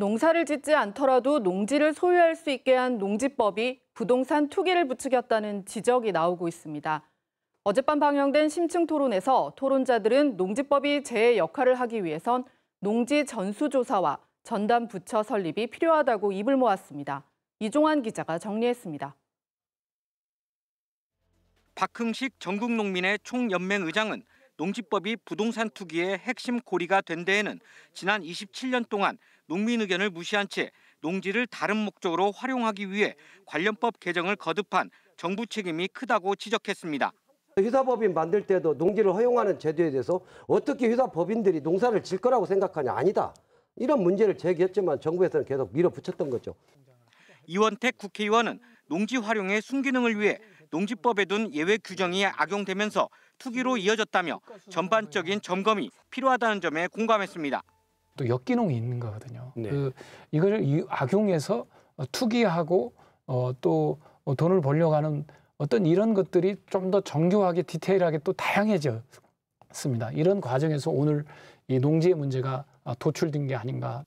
농사를 짓지 않더라도 농지를 소유할 수 있게 한 농지법이 부동산 투기를 부추겼다는 지적이 나오고 있습니다. 어젯밤 방영된 심층 토론에서 토론자들은 농지법이 제 역할을 하기 위해선 농지 전수조사와 전담 부처 설립이 필요하다고 입을 모았습니다. 이종환 기자가 정리했습니다. 박흥식 전국농민의 총연맹 의장은 농지법이 부동산 투기의 핵심 고리가 된 데에는 지난 27년 동안 농민 의견을 무시한 채 농지를 다른 목적으로 활용하기 위해 관련법 개정을 거듭한 정부 책임이 크다고 지적했습니다. 회사법인 만들 때도 농지를 허용하는 제도에 대해서 어떻게 회사법인들이 농사를 질 거라고 생각하냐 아니다. 이런 문제를 제기했지만 정부에서는 계속 밀어붙였던 거죠. 이원택 국회의원은 농지 활용의 순기능을 위해 농지법에 둔 예외 규정이 악용되면서 투기로 이어졌다며 전반적인 점검이 필요하다는 점에 공감했습니다. 또역기농이 있는 거거든요. 네. 그 이걸 악용해서 어, 투기하고 어, 또 어, 돈을 벌려고 하는 어떤 이런 것들이 좀 더 정교하게 디테일하게 또 다양해졌습니다. 이런 과정에서 오늘 이 농지의 문제가 아, 도출된 게 아닌가.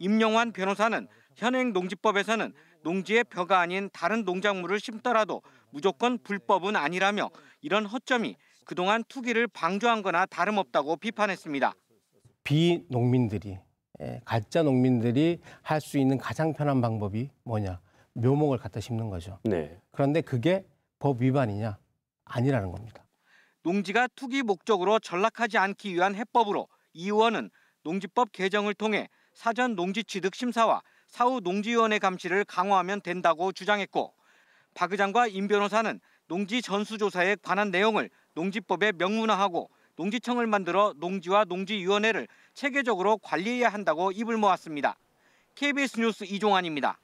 임영환 변호사는 현행 농지법에서는 농지의 벼가 아닌 다른 농작물을 심더라도 무조건 불법은 아니라며 이런 허점이 그동안 투기를 방조한 거나 다름없다고 비판했습니다. 비농민들이 예, 가짜 농민들이 할 수 있는 가장 편한 방법이 뭐냐 묘목을 갖다 심는 거죠. 네. 그런데 그게 법 위반이냐 아니라는 겁니다. 농지가 투기 목적으로 전락하지 않기 위한 해법으로 이 의원은 농지법 개정을 통해 사전 농지 취득 심사와 사후 농지위원회 감시를 강화하면 된다고 주장했고 박 의장과 임 변호사는 농지 전수조사에 관한 내용을 농지법에 명문화하고 농지청을 만들어 농지와 농지위원회를 체계적으로 관리해야 한다고 입을 모았습니다. KBS 뉴스 이종환입니다.